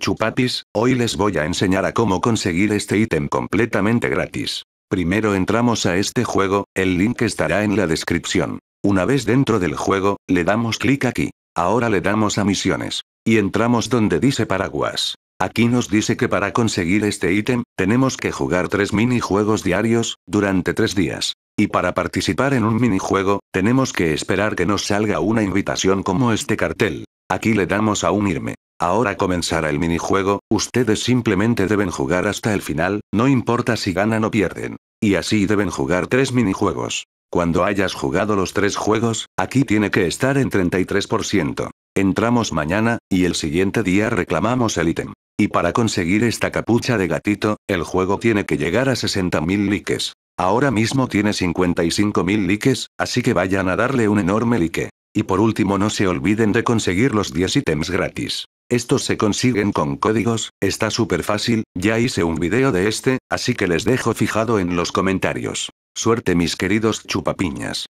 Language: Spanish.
Chupapis, hoy les voy a enseñar a cómo conseguir este ítem completamente gratis. Primero entramos a este juego, el link estará en la descripción. Una vez dentro del juego, le damos clic aquí. Ahora le damos a misiones. Y entramos donde dice paraguas. Aquí nos dice que para conseguir este ítem, tenemos que jugar tres minijuegos diarios, durante tres días. Y para participar en un minijuego, tenemos que esperar que nos salga una invitación como este cartel. Aquí le damos a unirme. Ahora comenzará el minijuego, ustedes simplemente deben jugar hasta el final, no importa si ganan o pierden. Y así deben jugar tres minijuegos. Cuando hayas jugado los tres juegos, aquí tiene que estar en 33%. Entramos mañana, y el siguiente día reclamamos el ítem. Y para conseguir esta capucha de gatito, el juego tiene que llegar a 60.000 likes. Ahora mismo tiene 55.000 likes, así que vayan a darle un enorme like. Y por último no se olviden de conseguir los 10 ítems gratis. Estos se consiguen con códigos, está súper fácil, ya hice un video de este, así que les dejo fijado en los comentarios. Suerte mis queridos chupapiñas.